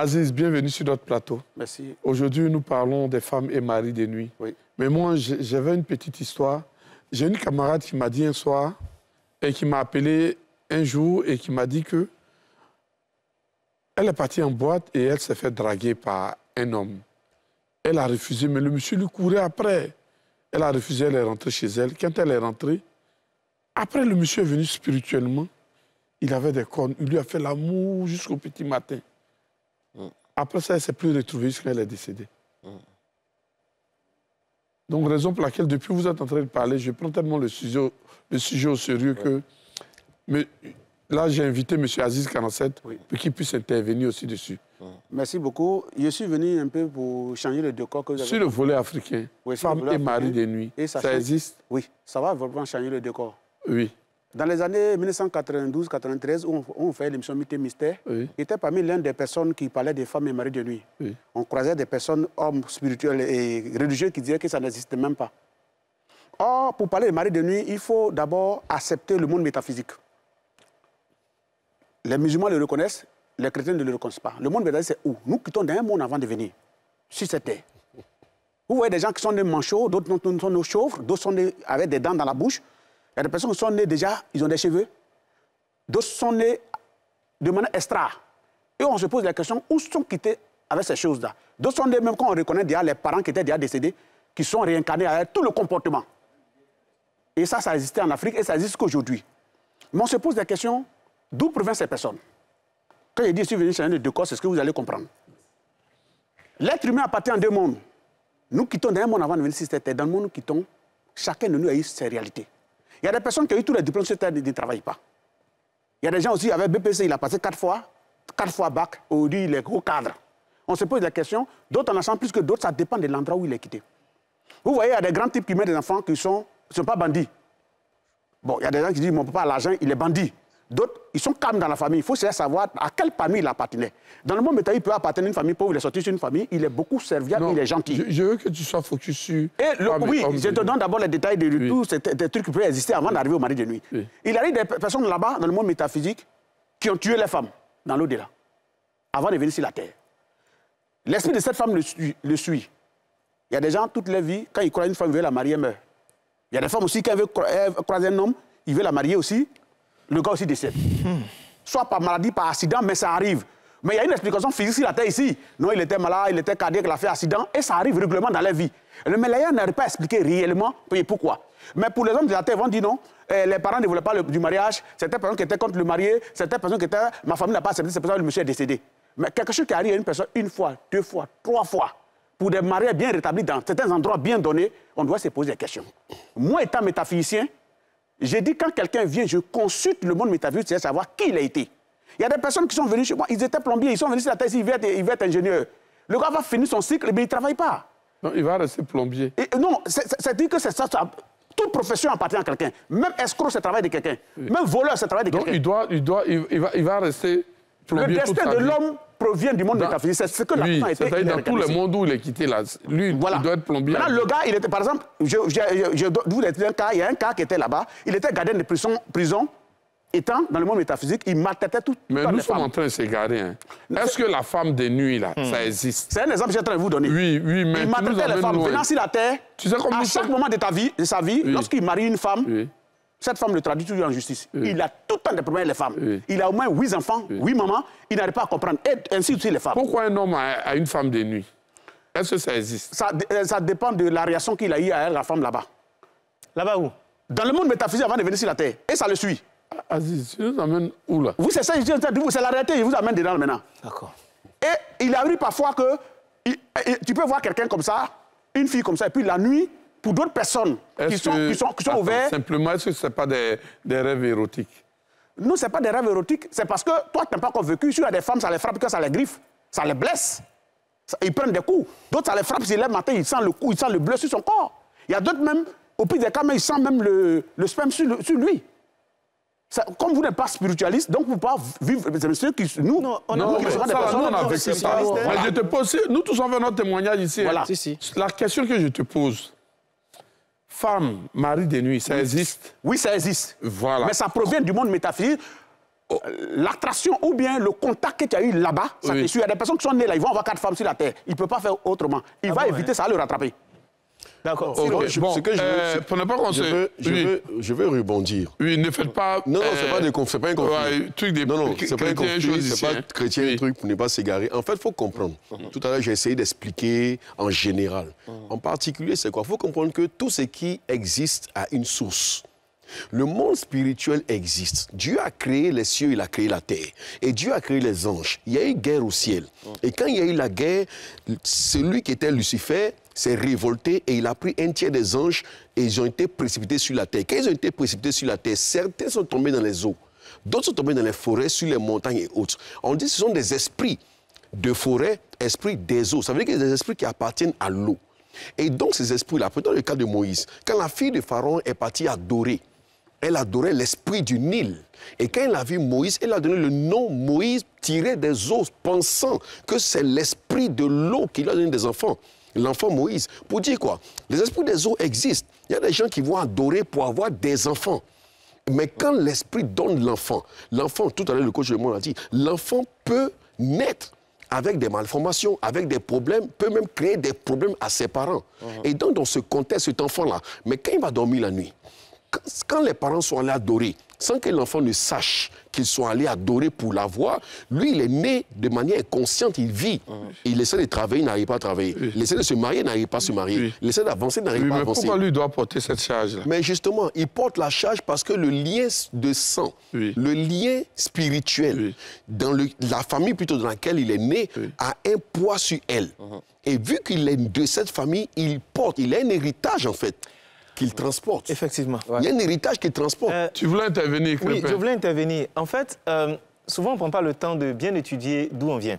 Aziz, bienvenue sur notre plateau. Merci. Aujourd'hui, nous parlons des femmes et maris des nuits. Oui. Mais moi, j'avais une petite histoire. J'ai une camarade qui m'a dit un soir, et qui m'a appelé un jour et qui m'a dit que elle est partie en boîte et elle s'est fait draguer par un homme. Elle a refusé, mais le monsieur lui courait après. Elle a refusé, elle est rentrée chez elle. Quand elle est rentrée, après le monsieur est venu spirituellement, il avait des cornes, il lui a fait l'amour jusqu'au petit matin. Mm. Après ça, elle ne s'est plus retrouvée jusqu'à elle est décédée. Mm. Donc, raison pour laquelle, depuis que vous êtes en train de parler, je prends tellement le sujet, le sujet au sérieux que. Mais, là, j'ai invité M. Aziz 47 pour qu'il puisse intervenir aussi dessus. Mm. Merci beaucoup. Je suis venu un peu pour changer le décor que vous avez. Sur le volet africain, femme et mari des nuits, ça, ça existe Oui, ça va vraiment changer le décor. Oui. Dans les années 1992-93, où on, fait l'émission Mythe Mystère, était parmi l'un des personnes qui parlait des femmes et maris de nuit. On croisait des personnes, hommes spirituels et religieux, qui disaient que ça n'existait même pas. Or, pour parler des maris de nuit, il faut d'abord accepter le monde métaphysique. Les musulmans le reconnaissent, les chrétiens ne le reconnaissent pas. Le monde métaphysique, c'est où Nous quittons d'un monde avant de venir, Si c'était. Vous voyez des gens qui sont des manchots, d'autres sont des chauves, d'autres sont avec des dents dans la bouche y a des personnes qui sont nées déjà, ils ont des cheveux. D'autres sont nées de manière extra. Et on se pose la question, où sont quittés avec ces choses-là D'autres sont nés, même quand on reconnaît déjà les parents qui étaient déjà décédés, qui sont réincarnés avec tout le comportement. Et ça, ça existait en Afrique et ça existe qu'aujourd'hui. Mais on se pose la question, d'où proviennent ces personnes Quand je dis, je suis venu de corps, c'est ce que vous allez comprendre. L'être humain appartient en deux mondes. Nous quittons d'un monde avant de venir sur c'était Dans le monde, nous quittons. Chacun de nous a eu ses réalités. Il y a des personnes qui ont eu tous les diplômes sur et ne travaillent pas. Il y a des gens aussi, avec BPC, il a passé quatre fois, quatre fois bac, aujourd'hui il est au cadre. On se pose la question, d'autres en ensemble plus que d'autres, ça dépend de l'endroit où il est quitté. Vous voyez, il y a des grands types qui mettent des enfants qui ne sont, sont pas bandits. Bon, il y a des gens qui disent, mon papa a l'argent, il est bandit. D'autres, ils sont calmes dans la famille. Il faut savoir à quelle famille il appartenait. Dans le monde métaphysique, il peut appartenir à une famille pauvre, il est sorti sur une famille, il est beaucoup serviable, il est gentil. Je, veux que tu sois focus sur. oui, je te donne d'abord les détails de tout, des, trucs qui peuvent exister avant d'arriver au mari de nuit. Il arrive des personnes là-bas, dans le monde métaphysique, qui ont tué les femmes dans l'au-delà, avant de venir sur la terre. L'esprit de cette femme le, suit. Il y a des gens, toute leur vie, quand ils croient une femme, ils veulent la marier, meurt. Il y a des femmes aussi, quand elles veulent croiser un homme, ils veulent la marier aussi, le gars aussi décède. Soit par maladie, par accident, mais ça arrive. Mais il y a une explication physique sur la terre ici. Non, il était malade, il était cardiaque, il a fait accident, et ça arrive régulièrement dans la vie. Le les n'arrive pas à expliquer réellement pourquoi. Mais pour les hommes de la terre, ils vont dire non, eh, les parents ne voulaient pas du mariage, certaines personnes qui étaient contre le marié, certaines personnes qui étaient. Ma famille n'a pas accepté, c'est pour ça que le monsieur est décédé. Mais quelque chose qui arrive à une personne une fois, deux fois, trois fois, pour des mariés bien rétablis dans certains endroits bien donnés, on doit se poser des questions. Moi, étant métaphysicien, j'ai dit, quand quelqu'un vient, je consulte le monde métaphysique, c'est savoir qui il a été. Il y a des personnes qui sont venues chez moi, ils étaient plombiers, ils sont venus sur la thèse, ils veulent être, ingénieurs. Le gars va finir son cycle, mais il ne travaille pas. Non, il va rester plombier. non, c'est-à-dire que c'est ça, ça toute profession appartient à quelqu'un. Même escroc, c'est le travail de quelqu'un. Même voleur, c'est le travail de quelqu'un. Donc il, doit, il, doit, il, va, il va rester plombier. Le destin de l'homme provient du monde métaphysique. C'est ce que oui, Lacan était. cest dans tout le monde où il est quitté, lui, il doit être plombier. Maintenant, le gars, il était, par exemple, je, vous ai un cas, il y a un cas qui était là-bas, il était gardien de prison, prison étant dans le monde métaphysique, il maltraitait tout. Mais nous sommes en train de s'égarer. Hein. Est-ce que la femme de nuit, là, hmm. ça existe C'est un exemple que j'ai en train de vous donner. Oui, oui, mais. Il maltraitait les femmes. Venant sur la terre, tu sais à chaque moment de, ta vie, sa vie, lorsqu'il marie une femme, cette femme le traduit toujours en justice. Il a tout le temps avec les femmes. Il a au moins huit enfants, huit mamans. Il n'arrive pas à comprendre. Et ainsi aussi les femmes. Pourquoi un homme a, une femme de nuit Est-ce que ça existe ça, euh, ça, dépend de la réaction qu'il a eue à la femme là-bas. Là-bas où Dans le monde métaphysique avant de venir sur la terre. Et ça le suit. Aziz, ah, tu nous amènes où là Vous, c'est ça, c'est la réalité, je vous amène dedans maintenant. D'accord. Et il arrive parfois que tu peux voir quelqu'un comme ça, une fille comme ça, et puis la nuit, pour d'autres personnes qui sont, ouvertes. Simplement, est-ce que ce n'est pas des, rêves érotiques Non, ce n'est pas des rêves érotiques. C'est parce que toi, tu n'es pas convaincu. Si tu as des femmes, ça les frappe, ça les griffe, ça les blesse. ils prennent des coups. D'autres, ça les frappe, s'ils lèvent matin, ils sentent le coup, ils sentent le bleu sur son corps. Il y a d'autres même, au pire des cas, mais ils sentent même le, le sperme sur, lui. comme vous n'êtes pas spiritualiste, donc vous ne pouvez pas vivre. C'est qui. Nous, non, on a ça, vécu ça. je te pose, nous tous avons notre témoignage ici. Hein. Voilà. La question que je te pose, femme, mari de nuit, ça existe Oui, ça existe. Voilà. Mais ça provient du monde métaphysique. Euh, l'attraction ou bien le contact que tu as eu là-bas, ça te Il y a des personnes qui sont nées là, ils vont avoir quatre femmes sur la terre. Il ne peut pas faire autrement. Il ah va éviter ça, le rattraper. D'accord. Okay. Bon, pour ne pas je, veux, je veux rebondir. Oui, ne faites pas... Non, non, c'est euh, pas, des conf... pas un conflit. truc des... Non, non, c'est pas un conflit, c'est pas hein. chrétien, truc pour ne pas s'égarer. En fait, il faut comprendre. Mhm. Tout à l'heure, j'ai essayé d'expliquer en général. Mhm. En particulier, c'est quoi Il faut comprendre que tout ce qui existe a une source. Le monde spirituel existe. Dieu a créé les cieux, il a créé la terre. Et Dieu a créé les anges. Il y a eu guerre au ciel. Et quand il y a eu la guerre, celui qui était Lucifer s'est révolté et il a pris un tiers des anges et ils ont été précipités sur la terre. Quand ils ont été précipités sur la terre, certains sont tombés dans les eaux, d'autres sont tombés dans les forêts, sur les montagnes et autres. On dit que ce sont des esprits de forêt, esprits des eaux. Ça veut dire que des esprits qui appartiennent à l'eau. Et donc ces esprits-là, prenons le cas de Moïse. Quand la fille de Pharaon est partie adorer, elle adorait l'esprit du Nil. Et quand elle a vu Moïse, elle a donné le nom Moïse tiré des os, pensant que c'est l'esprit de l'eau qui lui a donné des enfants. L'enfant Moïse. Pour dire quoi Les esprits des eaux existent. Il y a des gens qui vont adorer pour avoir des enfants. Mais quand l'esprit donne l'enfant, l'enfant, tout à l'heure le coach de monde a dit, l'enfant peut naître avec des malformations, avec des problèmes, peut même créer des problèmes à ses parents. Mhm. Et donc, dans ce contexte, cet enfant-là, mais quand il va dormir la nuit, quand les parents sont allés adorer, sans que l'enfant ne sache qu'ils sont allés adorer pour l'avoir, lui, il est né de manière inconsciente, il vit. Il essaie de travailler, il n'arrive pas à travailler. Il essaie de se marier, il n'arrive pas à se marier. Il essaie d'avancer, il n'arrive pas à avancer. Mais pourquoi lui doit porter cette charge-là Mais justement, il porte la charge parce que le lien de sang, le lien spirituel, dans la famille plutôt dans laquelle il est né, a un poids sur elle. Uh-huh. Et vu qu'il est de cette famille, il porte, il a un héritage en fait qu'il transporte. Effectivement. Il y a un héritage qu'il transporte. Euh, tu voulais intervenir, Oui, je voulais intervenir. En fait, euh, souvent, on ne prend pas le temps de bien étudier d'où on vient.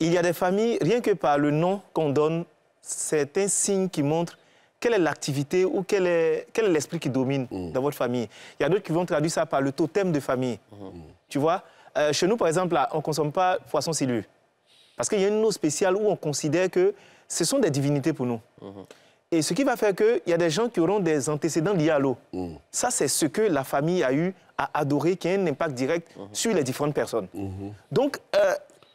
Il y a des familles, rien que par le nom qu'on donne, c'est un signe qui montre quelle est l'activité ou quel est, quel est l'esprit qui domine mm. dans votre famille. Il y a d'autres qui vont traduire ça par le totem de famille. Mm. Tu vois euh, Chez nous, par exemple, là, on ne consomme pas poisson silu. Parce qu'il y a une eau spéciale où on considère que ce sont des divinités pour nous. Mm-hmm. Et ce qui va faire qu'il y a des gens qui auront des antécédents liés à l'eau. Mm. Ça, c'est ce que la famille a eu à adorer, qui a un impact direct mm-hmm. sur les différentes personnes. Mm-hmm. Donc, euh,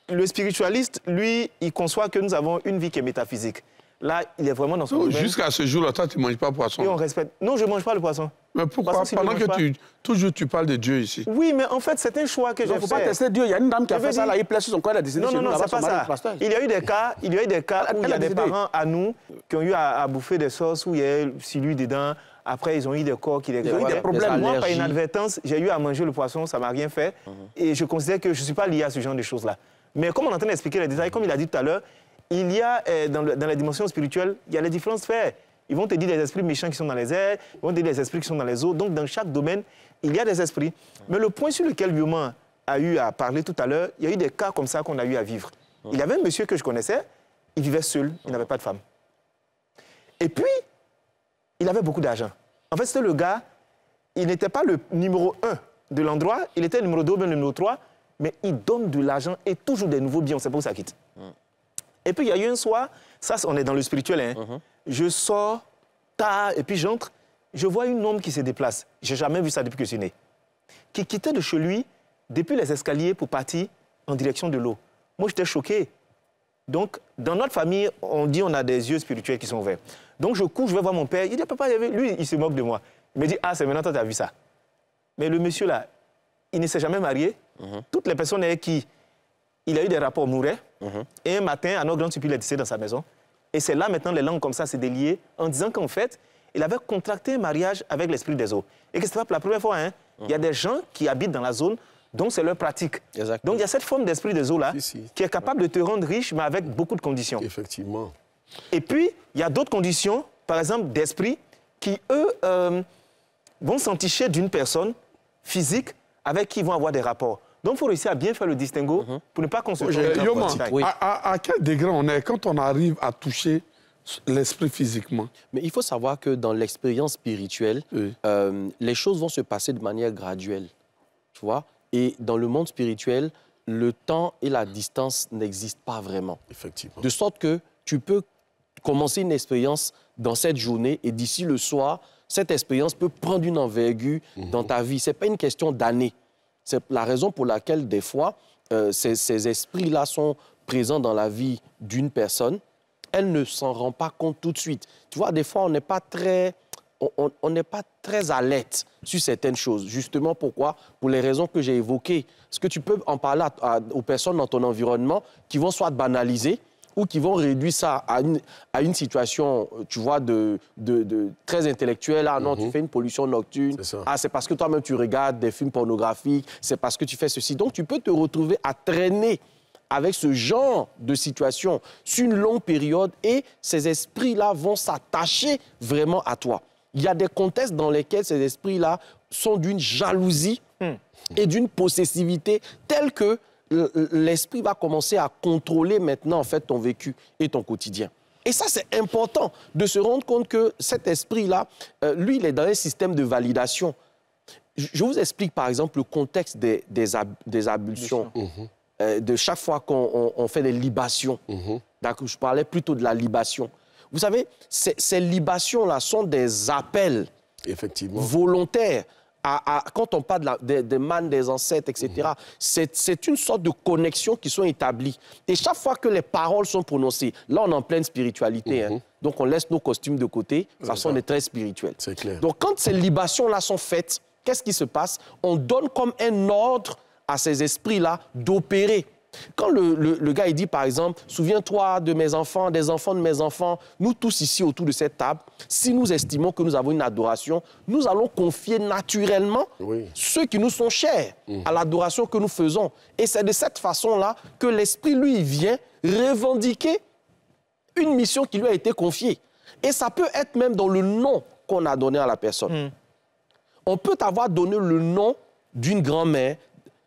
le spiritualiste, lui, il conçoit que nous avons une vie qui est métaphysique. Là, il est vraiment dans son Jusqu'à ce jour-là, toi, tu ne manges pas poisson. Et on respecte. Non, je ne mange pas le poisson. Mais pourquoi Parce que si Pendant que tu, toujours tu parles de Dieu ici. Oui, mais en fait, c'est un choix que j'ai fait. Il ne faut pas tester Dieu. Il y a une dame qui a fait dire... ça, là, il place sur son corps, elle a décidé Non, non, non, c'est pas ça. Il y a eu des cas, il y a eu des cas où il y a, des parents à nous qui ont eu à, à bouffer des sauces où il y a eu lui dedans. Après, ils ont eu des corps qui les Ils ont eu des problèmes. Moi, par inadvertance, j'ai eu à manger le poisson, ça ne m'a rien fait. Uh-huh. Et je considère que je ne suis pas lié à ce genre de choses-là. Mais comme on est en train d'expliquer les détails, comme il a dit tout à l'heure, il y a euh, dans, la dimension spirituelle, il y a les différentes sphères. Ils vont te dire des esprits méchants qui sont dans les airs, ils vont te dire des esprits qui sont dans les eaux. Donc, dans chaque domaine, il y a des esprits. Mais le point sur lequel Bioma a eu à parler tout à l'heure, il y a eu des cas comme ça qu'on a eu à vivre. Il y avait un monsieur que je connaissais, il vivait seul, il n'avait pas de femme. Et puis, il avait beaucoup d'argent. En fait, c'était le gars, il n'était pas le numéro un de l'endroit, il était le numéro 2 ou le numéro 3, mais il donne de l'argent et toujours des nouveaux biens. pas pour ça quitte. Et puis, il y a eu un soir, ça, on est dans le spirituel, hein. Uh-huh. je sors tard et puis j'entre, je vois une homme qui se déplace. J'ai jamais vu ça depuis que je suis né. Qui quittait de chez lui, depuis les escaliers, pour partir en direction de l'eau. Moi, j'étais choqué. Donc, dans notre famille, on dit on a des yeux spirituels qui sont ouverts. Donc, je cours, je vais voir mon père. Il dit, papa, lui, il se moque de moi. Il me dit, ah, c'est maintenant que tu as vu ça. Mais le monsieur, là, il ne s'est jamais marié. Uh-huh. Toutes les personnes avec qui il a eu des rapports mouraient. Et mhm. un matin, un autre grand surprise, dans sa maison. Et c'est là maintenant les langues comme ça s'est déliées en disant qu'en fait, il avait contracté un mariage avec l'esprit des eaux. Et que ce pas pour la première fois. Hein. Il y a mhm. des gens qui habitent dans la zone, donc c'est leur pratique. Donc il y a cette forme d'esprit des eaux-là qui est capable de te rendre riche, mais avec beaucoup de conditions. Effectivement. Et puis, il y a d'autres conditions, par exemple d'esprit, qui, eux, euh, vont s'enticher d'une personne physique avec qui ils vont avoir des rapports. Donc il faut réussir à bien faire le distinguo mhm. pour ne pas qu'on se À, quel degré on est quand on arrive à toucher l'esprit physiquement Mais il faut savoir que dans l'expérience spirituelle, euh, les choses vont se passer de manière graduelle. Tu vois Et dans le monde spirituel, le temps et la distance n'existent pas vraiment. Effectivement. De sorte que tu peux commencer une expérience dans cette journée et d'ici le soir, cette expérience peut prendre une envergure mhm. dans ta vie. Ce n'est pas une question d'année. C'est la raison pour laquelle, des fois, euh, ces, esprits-là sont présents dans la vie d'une personne. Elle ne s'en rend pas compte tout de suite. Tu vois, des fois, on n'est pas très on n'est pas très alerte sur certaines choses. Justement, pourquoi Pour les raisons que j'ai évoquées. Est-ce que tu peux en parler aux personnes dans ton environnement qui vont soit banaliser, ou qui vont réduire ça à une, situation, euh, tu vois, de, de, très intellectuelle. Ah non, tu mhm. fais une pollution nocturne. Ah, c'est parce que toi-même, tu regardes des films pornographiques. C'est parce que tu fais ceci. Donc, tu peux te retrouver à traîner avec ce genre de situation sur une longue période et ces esprits-là vont s'attacher vraiment à toi. Il y a des contextes dans lesquels ces esprits-là sont d'une jalousie hmm. et d'une possessivité telle que l'esprit va commencer à contrôler maintenant en fait ton vécu et ton quotidien. Et ça, c'est important de se rendre compte que cet esprit-là, euh, lui, il est dans un système de validation. Je vous explique par exemple le contexte des, des, euh, de chaque fois qu'on fait des libations. Mm-hmm. Je parlais plutôt de la libation. Vous savez, ces, ces libations-là sont des appels Effectivement. volontaires quand on parle des de des ancêtres, etc., mhm. c'est une sorte de connexion qui sont établies. Et chaque fois que les paroles sont prononcées, là, on est en pleine spiritualité. Hein. Mhm. Donc, on laisse nos costumes de côté parce qu'on est très spirituel. C'est clair. Donc, quand ces libations-là sont faites, qu'est-ce qui se passe On donne comme un ordre à ces esprits-là d'opérer. Quand le, le, gars il dit, par exemple, souviens-toi de mes enfants, des enfants de mes enfants, nous tous ici autour de cette table, si nous estimons que nous avons une adoration, nous allons confier naturellement ceux qui nous sont chers à mhm. l'adoration que nous faisons. Et c'est de cette façon-là que l'Esprit, lui, vient revendiquer une mission qui lui a été confiée. Et ça peut être même dans le nom qu'on a donné à la personne. Mm. On peut avoir donné le nom d'une grand-mère,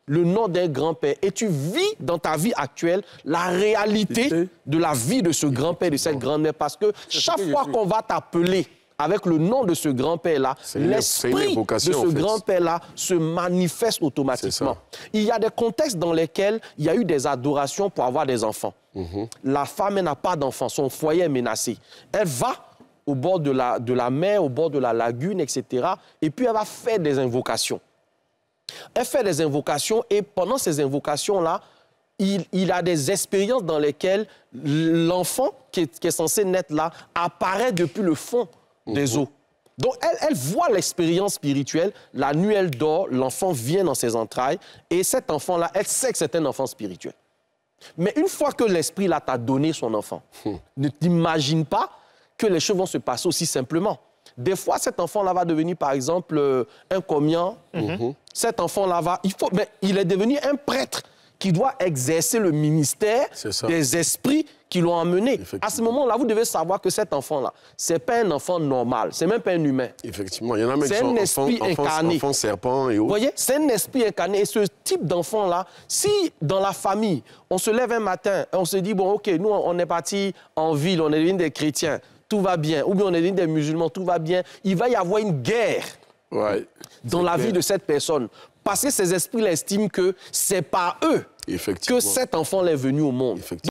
le nom d'un grand-père et tu vis dans ta vie actuelle la réalité de la vie de ce grand-père, de cette grand-mère. Parce que chaque fois qu'on va t'appeler avec le nom de ce grand-père-là, l'esprit de ce grand-père-là se manifeste automatiquement. Il y a des contextes dans lesquels il y a eu des adorations pour avoir des enfants. Mhm. La femme n'a pas d'enfants, son foyer est menacé. Elle va au bord de la, de la mer, au bord de la lagune, etc. Et puis elle va faire des invocations. Elle fait des invocations et pendant ces invocations-là, il, a des expériences dans lesquelles l'enfant qui, est censé naître là apparaît depuis le fond des mhm. eaux. Donc, elle, voit l'expérience spirituelle. La nuit, elle dort, l'enfant vient dans ses entrailles et cet enfant-là, elle sait que c'est un enfant spirituel. Mais une fois que l'esprit là t'a donné son enfant, hmm. ne t'imagine pas que les choses vont se passer aussi simplement. Des fois, cet enfant-là va devenir, par exemple, euh, un comian. Mhm. Mhm. Cet enfant-là va... Il, faut, mais il est devenu un prêtre qui doit exercer le ministère des esprits qui l'ont amené. À ce moment-là, vous devez savoir que cet enfant-là, c'est pas un enfant normal, c'est même pas un humain. Effectivement, il y en a même qui sont enfants serpent et Vous voyez, c'est un esprit incarné. Et ce type d'enfant-là, si dans la famille, on se lève un matin et on se dit, bon, OK, nous, on est parti en ville, on est devenu des chrétiens, tout va bien. Ou bien on est des musulmans, tout va bien. Il va y avoir une guerre dans la vie de cette personne. Parce que ces esprits l'estiment que c'est par eux que cet enfant est venu au monde.